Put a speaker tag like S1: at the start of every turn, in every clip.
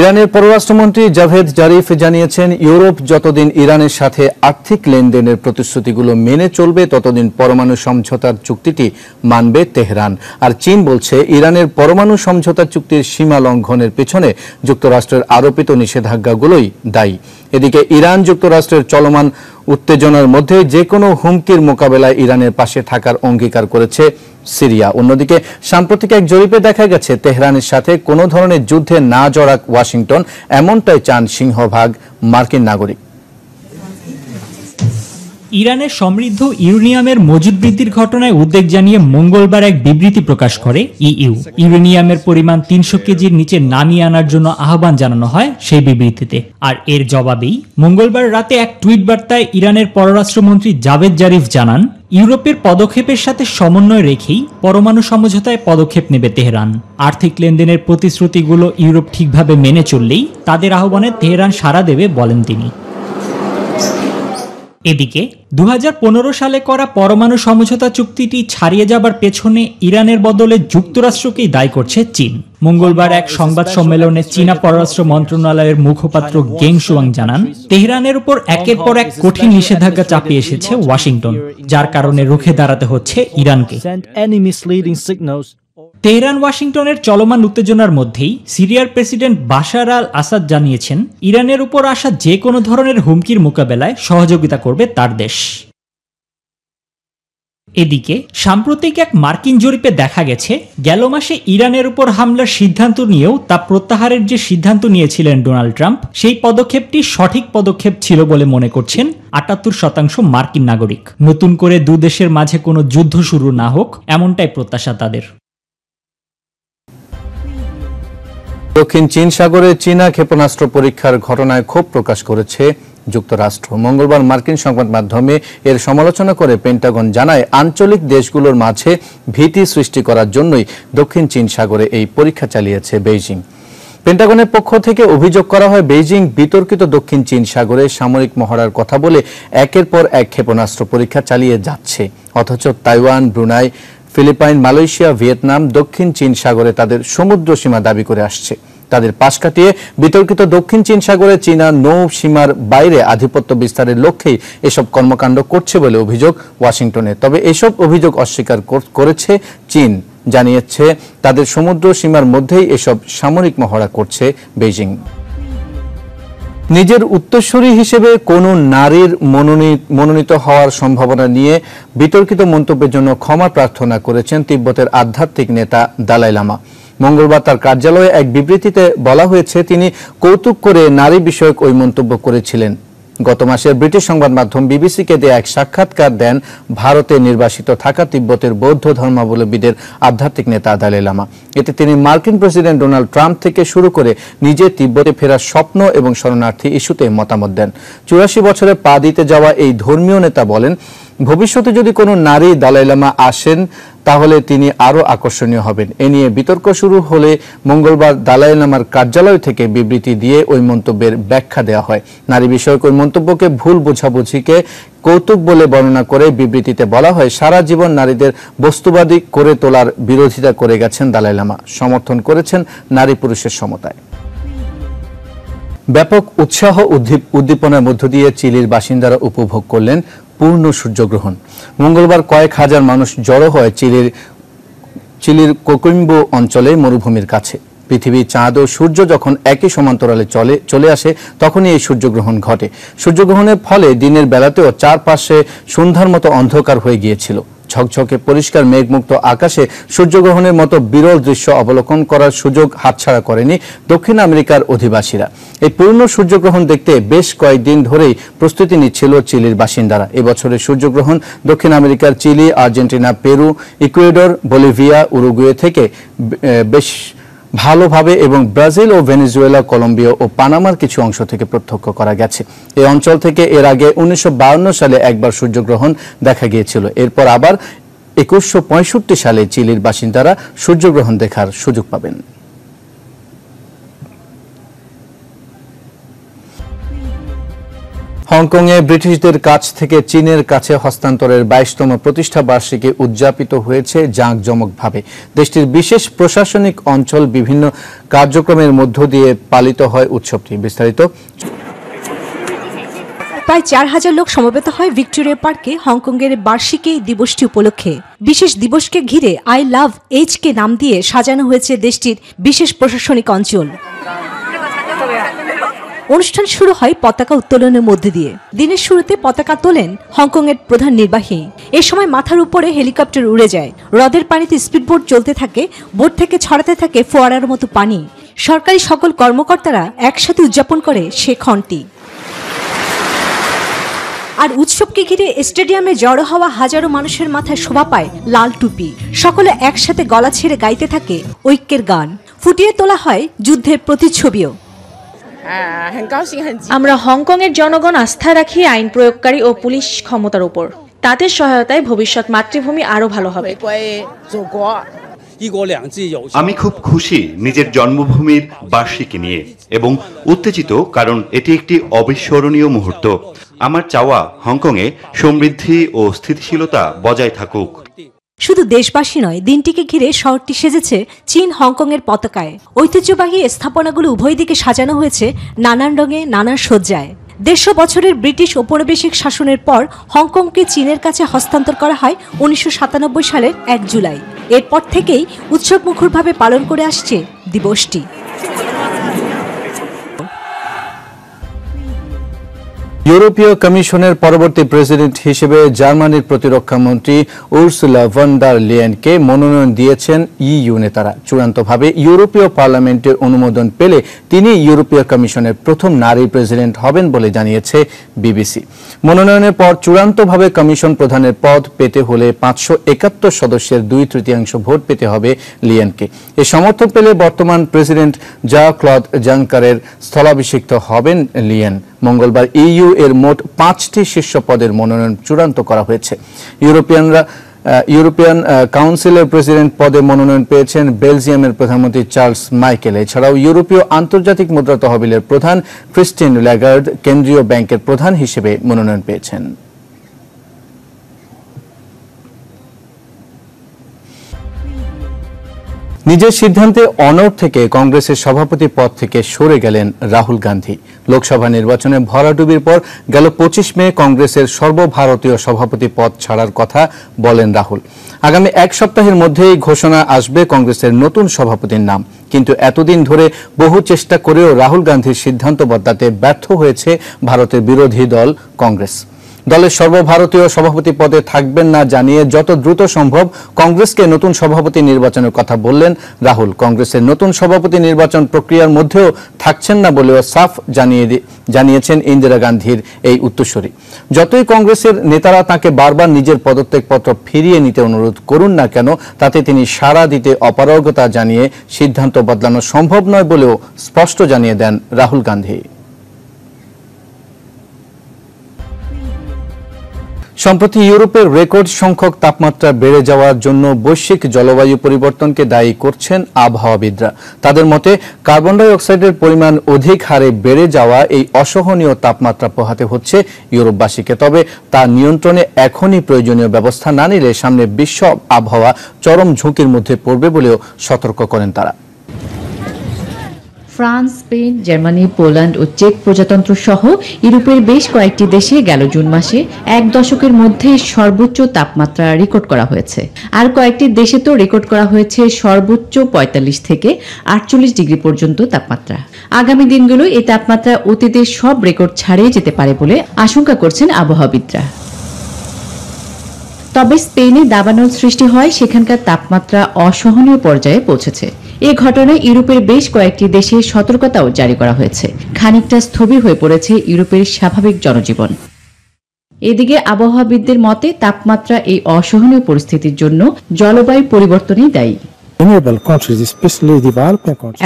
S1: ইরানের পররাষ্ট্রমন্ত্রী জাভেদ জারিফ জানিয়েছেন ইউরোপ যতদিন ইরানের সাথে আর্থিক লেনদেনের প্রতিশ্রুতিগুলো মেনে চলবে ততদিন পরমাণু সমঝোতার চুক্তিটি মানবে তেহরান আর চীন বলছে ইরানের পরমাণু সমঝোতা চুক্তির সীমা লঙ্ঘনের পেছনে যুক্তরাষ্ট্রের আরোপিত নিষেধাজ্ঞাগুলোই দায়ী এদিকে ইরান যুক্তরাষ্ট্রের চলমান উত্তেজনার মধ্যে যে কোনো হুমকির মোকাবেলায় ইরানের পাশে থাকার অঙ্গীকার করেছে সিরিয়া অন্যদিকে সাম্প্রতিক এক জরিপে দেখা গেছে তেহরানের সাথে কোনো ধরনের যুদ্ধে না জড়াক ওয়াশিংটন এমনটাই চান সিংহভাগ মার্কিন নাগরিক
S2: ইরানের সমৃদ্ধ ইউরেনিয়ামের মজুদ বৃদ্ধির ঘটনায় উদ্বেগ জানিয়ে মঙ্গলবার এক বিবৃতি প্রকাশ করে ইইউ ইউরেনিয়ামের পরিমাণ তিনশো কেজির নিচে নামিয়ে আনার জন্য আহ্বান জানানো হয় সেই বিবৃতিতে আর এর জবাবেই মঙ্গলবার রাতে এক টুইট বার্তায় ইরানের পররাষ্ট্রমন্ত্রী জাভেদ জারিফ জানান ইউরোপের পদক্ষেপের সাথে সমন্বয় রেখেই পরমাণু সমঝোতায় পদক্ষেপ নেবে তেহরান আর্থিক লেনদেনের প্রতিশ্রুতিগুলো ইউরোপ ঠিকভাবে মেনে চললেই তাদের আহ্বানে তেহরান সাড়া দেবে বলেন তিনি এদিকে দু সালে করা পরমাণু সমঝোতা চুক্তিটি ছাড়িয়ে যাবার পেছনে ইরানের বদলে যুক্তরাষ্ট্রকেই দায়ী করছে চীন মঙ্গলবার এক সংবাদ সম্মেলনে চীনা পররাষ্ট্র মন্ত্রণালয়ের মুখপাত্র গেং সুয়াং জানান তেহরানের উপর একের পর এক কঠিন নিষেধাজ্ঞা চাপিয়ে এসেছে ওয়াশিংটন যার কারণে রুখে দাঁড়াতে হচ্ছে ইরানকে তেহরান ওয়াশিংটনের চলমান উত্তেজনার মধ্যেই সিরিয়ার প্রেসিডেন্ট বাশার আল আসাদ জানিয়েছেন ইরানের উপর আসা যে কোনো ধরনের হুমকির মোকাবেলায় সহযোগিতা করবে তার দেশ এদিকে সাম্প্রতিক এক মার্কিন জরিপে দেখা গেছে গেল মাসে ইরানের উপর হামলার সিদ্ধান্ত নিয়েও তা প্রত্যাহারের যে সিদ্ধান্ত নিয়েছিলেন ডোনাল্ড ট্রাম্প সেই পদক্ষেপটি সঠিক পদক্ষেপ ছিল বলে মনে করছেন আটাত্তর শতাংশ মার্কিন নাগরিক নতুন করে দুদেশের মাঝে কোনো যুদ্ধ শুরু না হোক এমনটাই প্রত্যাশা তাদের
S1: দক্ষিণ চীন সাগরে চীনা ক্ষেপণাস্ত্র পরীক্ষার ঘটনায় ক্ষোভ প্রকাশ করেছে যুক্তরাষ্ট্র মঙ্গলবার মার্কিন সংবাদ মাধ্যমে এর সমালোচনা করে পেন্টাগন জানায় আঞ্চলিক দেশগুলোর মাঝে ভীতি সৃষ্টি করার জন্যই দক্ষিণ চীন সাগরে এই পরীক্ষা চালিয়েছে বেইজিং পেন্টাগনের পক্ষ থেকে অভিযোগ করা হয় বেইজিং বিতর্কিত দক্ষিণ চীন সাগরে সামরিক মহড়ার কথা বলে একের পর এক ক্ষেপণাস্ত্র পরীক্ষা চালিয়ে যাচ্ছে অথচ Taiwan Brunei Philippine Malaysia Vietnam দক্ষিণ চীন সাগরে তাদের সমুদ্র সীমা দাবি করে আসছে তাদের পাশ কাটিয়ে বিতর্কিত দক্ষিণ চীন সাগরে চীনা নৌ সীমার বাইরে আধিপত্য বিস্তারের লক্ষ্যেই এসব কর্মকাণ্ড করছে বলে অভিযোগ ওয়াশিংটনে তবে এসব অভিযোগ অস্বীকার করেছে চীন জানিয়েছে তাদের সমুদ্র সীমার মধ্যেই এসব সামরিক মহড়া করছে বেজিং নিজের উত্তরসূরি হিসেবে কোনো নারীর মনোনীত হওয়ার সম্ভাবনা নিয়ে বিতর্কিত মন্তব্যের জন্য ক্ষমা প্রার্থনা করেছেন তিব্বতের আধ্যাত্মিক নেতা দালাই লামা মঙ্গলবার তার কার্যালয়ে এক বিবৃতিতে বলা হয়েছে তিনি কৌতুক করে নারী বিষয়ক ওই মন্তব্য করেছিলেন গত মাসে ব্রিটিশ সংবাদ মাধ্যম বিবিসিকে দেয়া এক সাক্ষাৎকার দেন ভারতে নির্বাসিত থাকা তিব্বতের বৌদ্ধ ধর্মাবলম্বীদের আধ্যাত্মিক নেতা দালে লামা এতে তিনি মার্কিন প্রেসিডেন্ট ডোনাল্ড ট্রাম্প থেকে শুরু করে নিজে তিব্বতে ফেরার স্বপ্ন এবং শরণার্থী ইস্যুতে মতামত দেন চুরাশি বছরে পা দিতে যাওয়া এই ধর্মীয় নেতা বলেন ভবিষ্যতে যদি কোনো নারী দালাই লামা আসেন তাহলে তিনি আরও আকর্ষণীয় হবেন এ নিয়ে বিতর্ক শুরু হলে মঙ্গলবার দালাই লামার কার্যালয় থেকে বিবৃতি দিয়ে ওই মন্তব্যের ব্যাখ্যা দেওয়া হয় নারী বিষয়ক ওই মন্তব্যকে ভুল বোঝাবুঝিকে কৌতুক বলে বর্ণনা করে বিবৃতিতে বলা হয় সারা জীবন নারীদের বস্তুবাদী করে তোলার বিরোধিতা করে গেছেন দালাই লামা সমর্থন করেছেন নারী পুরুষের সমতায় ব্যাপক উৎসাহ উদ্দীপনার মধ্য দিয়ে চিলির বাসিন্দারা উপভোগ করলেন পূর্ণ সূর্যগ্রহণ মঙ্গলবার কয়েক হাজার মানুষ জড়ো হয় চিলির চিলির কোকুম্বো অঞ্চলে মরুভূমির কাছে পৃথিবী চাঁদ ও সূর্য যখন একই সমান্তরালে চলে চলে আসে তখনই এই সূর্যগ্রহণ ঘটে সূর্যগ্রহণের ফলে দিনের বেলাতেও চারপাশে সন্ধ্যার মতো অন্ধকার হয়ে গিয়েছিল ঝকঝকে পরিষ্কার মেঘমুক্ত আকাশে সূর্যগ্রহণের মতো বিরল দৃশ্য অবলোকন করার সুযোগ হাতছাড়া করেনি দক্ষিণ আমেরিকার অধিবাসীরা এই পূর্ণ সূর্যগ্রহণ দেখতে বেশ কয়েকদিন ধরেই প্রস্তুতি নিচ্ছিল চিলির বাসিন্দারা এবছরের সূর্যগ্রহণ দক্ষিণ আমেরিকার Chile Argentina Peru Ecuador Bolivia Uruguay থেকে বেশ ভালোভাবে এবং ব্রাজিল ও ভেনেজুয়েলা কলম্বিয়া ও পানামার কিছু অংশ থেকে প্রত্যক্ষ করা গেছে এই অঞ্চল থেকে এর আগে উনিশশো সালে একবার সূর্যগ্রহণ দেখা গিয়েছিল এরপর আবার একুশশো সালে চিলির বাসিন্দারা সূর্যগ্রহণ দেখার সুযোগ পাবেন হংকংয়ে ব্রিটিশদের কাছ থেকে চীনের কাছে হস্তান্তরের বাইশতম প্রতিষ্ঠা বার্ষিকী উদযাপিত হয়েছে জাঁকজমকভাবে দেশটির বিশেষ প্রশাসনিক অঞ্চল বিভিন্ন কার্যক্রমের মধ্য দিয়ে পালিত হয় উৎসবটি বিস্তারিত
S3: প্রায় চার হাজার লোক সমবেত হয় ভিক্টোরিয়া পার্কে হংকংয়ের বার্ষিকী দিবসটি উপলক্ষে বিশেষ দিবসকে ঘিরে আই লাভ এইচকে নাম দিয়ে সাজানো হয়েছে দেশটির বিশেষ প্রশাসনিক অঞ্চল অনুষ্ঠান শুরু হয় পতাকা উত্তোলনের মধ্যে দিয়ে দিনের শুরুতে পতাকা তোলেন হংকংয়ের প্রধান নির্বাহী এ সময় মাথার উপরে হেলিকপ্টার উড়ে যায় হ্রদের পানিতে স্পিডবোট চলতে থাকে বোট থেকে ছড়াতে থাকে ফোয়ারার মতো পানি সরকারি সকল কর্মকর্তারা একসাথে উদযাপন করে সে ক্ষণটি আর উৎসবকে ঘিরে স্টেডিয়ামে জড়ো হওয়া হাজারো মানুষের মাথায় শোভা পায় লাল টুপি সকলে একসাথে গলা ছেড়ে গাইতে থাকে ঐক্যের গান ফুটিয়ে তোলা হয় যুদ্ধের প্রতিচ্ছবিও আমরা হংকংয়ের জনগণ আস্থা রাখি আইন প্রয়োগকারী ও পুলিশ ক্ষমতার উপর তাদের সহায়তায় ভবিষ্যৎ মাতৃভূমি আরও ভালো হবে
S1: আমি খুব খুশি নিজের জন্মভূমির বার্ষিকী নিয়ে এবং উত্তেজিত কারণ এটি একটি অবিস্মরণীয় মুহূর্ত আমার চাওয়া হংকংয়ে সমৃদ্ধি ও স্থিতিশীলতা বজায় থাকুক
S3: শুধু দেশবাসী নয় দিনটিকে ঘিরে শহরটি সেজেছে চীন হংকংয়ের পতাকায় ঐতিহ্যবাহী স্থাপনাগুলো উভয় দিকে সাজানো হয়েছে নানান রঙে নানান সজ্জায় দেড়শো বছরের ব্রিটিশ ঔপনিবেশিক শাসনের পর হংকংকে চীনের কাছে হস্তান্তর করা হয় উনিশশো সালের এক জুলাই এরপর থেকেই উৎসব মুখরভাবে পালন করে আসছে দিবসটি
S1: ইউরোপীয় কমিশনের পরবর্তী প্রেসিডেন্ট হিসেবে জার্মানির প্রতিরক্ষামন্ত্রী উর্সুলা ভন ডার লিয়েনকে মনোনয়ন দিয়েছেন ইইউ নেতারা চূড়ান্তভাবে ইউরোপীয় পার্লামেন্টের অনুমোদন পেলে তিনি ইউরোপীয় কমিশনের প্রথম নারী প্রেসিডেন্ট হবেন বলে জানিয়েছে বিবিসি মনোনয়নের পর চূড়ান্তভাবে কমিশন প্রধানের পদ পেতে হলে পাঁচশো একাত্তর সদস্যের দুই তৃতীয়াংশ ভোট পেতে হবে লিয়েনকে এ সমর্থন পেলে বর্তমান প্রেসিডেন্ট জা ক্লদ জাঙ্কারের স্থলাভিষিক্ত হবেন লিয়েন মঙ্গলবার ইইউ এর মোট পাঁচটি শীর্ষ পদের মনোনয়ন চূড়ান্ত করা হয়েছে ইউরোপিয়ানরা ইউরোপিয়ান কাউন্সিলের প্রেসিডেন্ট পদে মনোনয়ন পেয়েছেন বেলজিয়ামের প্রধানমন্ত্রী চার্লস মাইকেল এছাড়াও ইউরোপীয় আন্তর্জাতিক মুদ্রা তহবিলের প্রধান ক্রিস্টিন ল্যাগার্ড কেন্দ্রীয় ব্যাংকের প্রধান হিসেবে মনোনয়ন পেয়েছেন নিজের সিদ্ধান্তে অনর থেকে কংগ্রেসের সভাপতি পদ থেকে সরে গেলেন রাহুল গান্ধী লোকসভা নির্বাচনে ভরাডুবির পর গেল পঁচিশ মে কংগ্রেসের সর্বভারতীয় সভাপতি পদ ছাড়ার কথা বলেন রাহুল আগামী এক সপ্তাহের মধ্যেই ঘোষণা আসবে কংগ্রেসের নতুন সভাপতির নাম কিন্তু এতদিন ধরে বহু চেষ্টা করেও রাহুল গান্ধীর সিদ্ধান্ত বদলাতে ব্যর্থ হয়েছে ভারতের বিরোধী দল কংগ্রেস দলের সর্বভারতীয় সভাপতি পদে থাকবেন না জানিয়ে যত দ্রুত সম্ভব কংগ্রেসকে নতুন সভাপতি নির্বাচনের কথা বললেন রাহুল কংগ্রেসের নতুন সভাপতি নির্বাচন প্রক্রিয়ার মধ্যেও থাকছেন না বলেও সাফ জানিয়ে জানিয়েছেন ইন্দিরা গান্ধীর এই উত্তরস্বরী যতই কংগ্রেসের নেতারা তাকে বারবার নিজের পদত্যাগপত্র ফিরিয়ে নিতে অনুরোধ করুন না কেন তাতে তিনি সাড়া দিতে অপারগতা জানিয়ে সিদ্ধান্ত বদলানো সম্ভব নয় বলেও স্পষ্ট জানিয়ে দেন রাহুল গান্ধী সম্প্রতি ইউরোপের রেকর্ড সংখ্যক তাপমাত্রা বেড়ে যাওয়ার জন্য বৈশ্বিক জলবায়ু পরিবর্তনকে দায়ী করছেন আবহাওয়াবিদরা তাদের মতে কার্বন ডাইঅক্সাইডের পরিমাণ অধিক হারে বেড়ে যাওয়া এই অসহনীয় তাপমাত্রা পোহাতে হচ্ছে ইউরোপবাসীকে তবে তা নিয়ন্ত্রণে এখনই প্রয়োজনীয় ব্যবস্থা না নিলে সামনে বিশ্ব আবহাওয়া চরম ঝুঁকির মধ্যে পড়বে বলেও সতর্ক করেন তারা
S3: ফ্রান্স স্পেন
S1: জার্মানি পোল্যান্ড ও চেক
S3: প্রজাতন্ত্র সহ ইউরোপের বেশ কয়েকটি দেশে গেল জুন মাসে এক দশকের মধ্যে সর্বোচ্চ তাপমাত্রা রেকর্ড করা হয়েছে আর কয়েকটি দেশে তো রেকর্ড করা হয়েছে সর্বোচ্চ পঁয়তাল্লিশ থেকে আটচল্লিশ ডিগ্রি পর্যন্ত তাপমাত্রা আগামী দিনগুলো এই তাপমাত্রা অতীতের সব রেকর্ড ছাড়িয়ে যেতে পারে বলে আশঙ্কা করছেন আবহাওয়াবিদরা তবে স্পেনে দাবানল সৃষ্টি হয় সেখানকার তাপমাত্রা অসহনীয় পর্যায়ে পৌঁছেছে এ ঘটনায় ইউরোপের বেশ কয়েকটি দেশে সতর্কতাও জারি করা হয়েছে খানিকটা স্থবির হয়ে পড়েছে ইউরোপের স্বাভাবিক জনজীবন এদিকে আবহাওয়াবিদদের মতে তাপমাত্রা এই অসহনীয় পরিস্থিতির জন্য জলবায়ু পরিবর্তনই দায়ী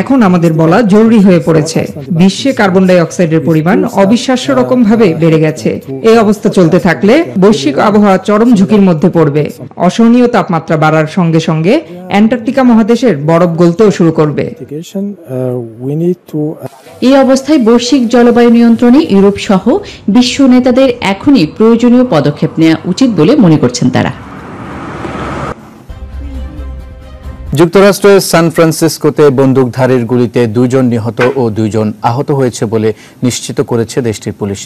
S2: এখন আমাদের বলা জরুরি হয়ে পড়েছে বিশ্বে কার্বন ডাই অক্সাইডের পরিমাণ অবিশ্বাস্য রকম ভাবে বেড়ে গেছে এই অবস্থা চলতে থাকলে বৈশ্বিক আবহাওয়া চরম ঝুঁকির মধ্যে পড়বে অসহনীয় তাপমাত্রা বাড়ার সঙ্গে সঙ্গে অ্যান্টার্কটিকা মহাদেশের বরফ গলতেও শুরু করবে uh, uh, এই অবস্থায় বৈশ্বিক জলবায়ু
S3: নিয়ন্ত্রণে ইউরোপ সহ বিশ্ব নেতাদের এখনই প্রয়োজনীয় পদক্ষেপ নেওয়া উচিত বলে
S1: মনে করছেন তারা যুক্তরাষ্ট্রের সান ফ্রান্সিসকোতে বন্দুকধারীর গুলিতে দুজন নিহত ও দুজন আহত হয়েছে বলে নিশ্চিত করেছে দেশটির পুলিশ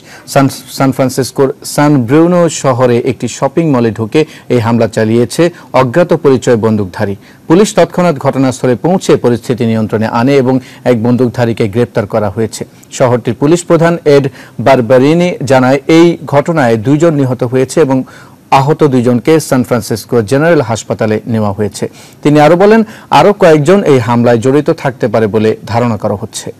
S1: সান ফ্রান্সিসকোর সান ব্রুনো শহরে একটি শপিং মলে ঢুকে এই হামলা চালিয়েছে অজ্ঞাত পরিচয় বন্দুকধারী পুলিশ তৎক্ষণাৎ ঘটনাস্থলে পৌঁছে পরিস্থিতি নিয়ন্ত্রণে আনে এবং এক বন্দুকধারীকে গ্রেপ্তার করা হয়েছে শহরটির পুলিশ প্রধান এড বারবারিনি জানায় এই ঘটনায় দুজন নিহত হয়েছে এবং আহত দুইজনকে সান ফ্রান্সিসকো জেনারেল হাসপাতালে নেওয়া হয়েছে তিনি আরও বলেন আরও কয়েকজন এই হামলায় জড়িত থাকতে পারে বলে ধারণা করা হচ্ছে